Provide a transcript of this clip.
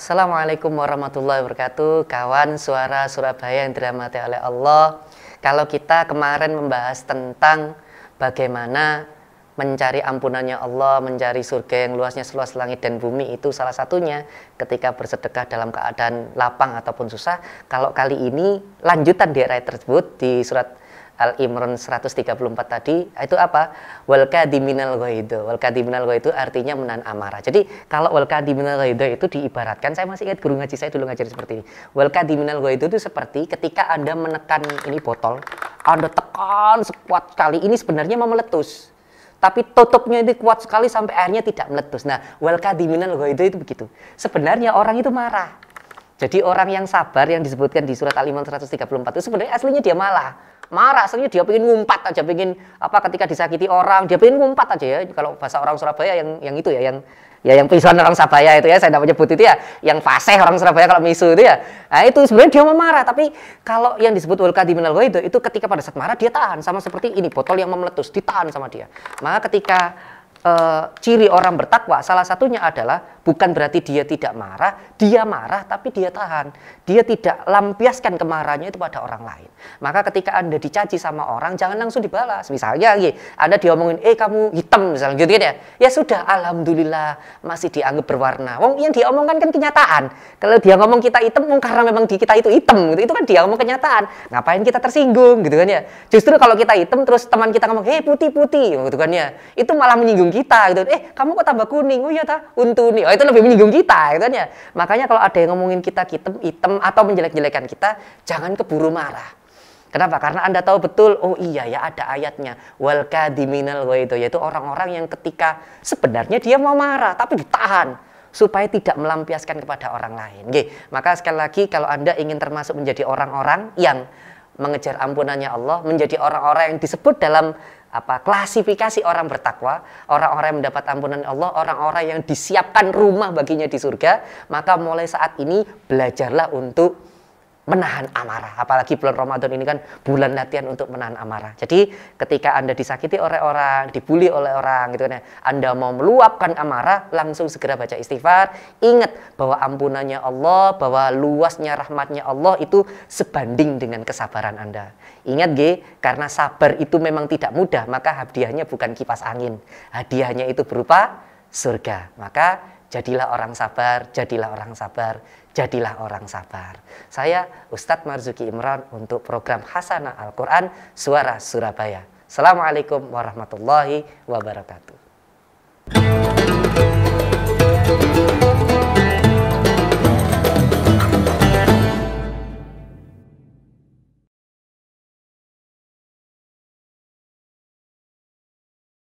Assalamualaikum warahmatullahi wabarakatuh Kawan suara Surabaya yang dirahmati oleh Allah Kalau kita kemarin membahas tentang Bagaimana mencari ampunannya Allah Mencari surga yang luasnya seluas langit dan bumi Itu salah satunya ketika bersedekah dalam keadaan lapang ataupun susah Kalau kali ini lanjutan di ayat tersebut Di surat Al Imran 134 tadi itu apa? Wal kadiminal ghaidho. Wal kadiminal ghaidho artinya menahan amarah. Jadi kalau wal kadiminal ghaidho itu diibaratkan saya masih ingat guru ngaji saya dulu ngajar seperti ini. Wal kadiminal ghaidho itu seperti ketika Anda menekan ini botol, Anda tekan sekuat kali ini sebenarnya mau meletus. Tapi tutupnya itu kuat sekali sampai airnya tidak meletus. Nah, wal kadiminal ghaidho itu begitu. Sebenarnya orang itu marah jadi orang yang sabar yang disebutkan di surat Al-Imran 134 itu sebenarnya aslinya dia malah marah, aslinya dia pengen ngumpat aja, pengen apa ketika disakiti orang, dia pengen ngumpat aja ya. Kalau bahasa orang Surabaya yang yang itu ya yang ya yang pisuan orang Surabaya itu ya saya tidak menyebut itu ya yang fasih orang Surabaya kalau misu itu ya nah, itu sebenarnya dia mau marah tapi kalau yang disebut wal minal itu itu ketika pada saat marah dia tahan sama seperti ini botol yang meletus ditahan sama dia maka ketika e, ciri orang bertakwa salah satunya adalah bukan berarti dia tidak marah, dia marah tapi dia tahan. Dia tidak lampiaskan kemarahannya itu pada orang lain. Maka ketika Anda dicaci sama orang jangan langsung dibalas. Misalnya ya, Anda diomongin, "Eh kamu hitam" misalnya gitu, gitu ya. Ya sudah, alhamdulillah masih dianggap berwarna. Wong yang dia omongkan kan kenyataan. Kalau dia ngomong kita hitam karena memang di kita itu hitam gitu. Itu kan dia ngomong kenyataan. Ngapain kita tersinggung gitu kan ya. Justru kalau kita hitam terus teman kita ngomong, "Hei putih-putih" gitu kan ya. Itu malah menyinggung menyinggung kita gitu. Eh, kamu kok tambah kuning? Oh iya ta, untu nih. Oh itu lebih menyinggung kita gitu kan ya. Makanya kalau ada yang ngomongin kita hitam, hitam atau menjelek-jelekan kita, jangan keburu marah. Kenapa? Karena Anda tahu betul, oh iya ya ada ayatnya. Wal kadiminal itu yaitu orang-orang yang ketika sebenarnya dia mau marah tapi ditahan supaya tidak melampiaskan kepada orang lain. Oke, maka sekali lagi kalau Anda ingin termasuk menjadi orang-orang yang mengejar ampunannya Allah, menjadi orang-orang yang disebut dalam apa klasifikasi orang bertakwa, orang-orang yang mendapat ampunan Allah, orang-orang yang disiapkan rumah baginya di surga, maka mulai saat ini belajarlah untuk menahan amarah. Apalagi bulan Ramadan ini kan bulan latihan untuk menahan amarah. Jadi ketika Anda disakiti oleh orang, dibully oleh orang gitu kan ya, Anda mau meluapkan amarah, langsung segera baca istighfar. Ingat bahwa ampunannya Allah, bahwa luasnya rahmatnya Allah itu sebanding dengan kesabaran Anda. Ingat G, karena sabar itu memang tidak mudah, maka hadiahnya bukan kipas angin. Hadiahnya itu berupa surga. Maka Jadilah orang sabar, jadilah orang sabar, jadilah orang sabar. Saya Ustadz Marzuki Imran untuk program Hasanah Al-Quran Suara Surabaya. Assalamualaikum warahmatullahi wabarakatuh.